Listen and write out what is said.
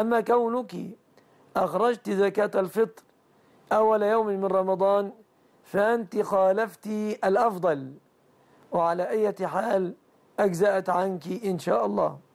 أما كونك أخرجت زكاة الفطر أول يوم من رمضان فأنت خالفت الأفضل وعلى أي حال أجزأت عنك إن شاء الله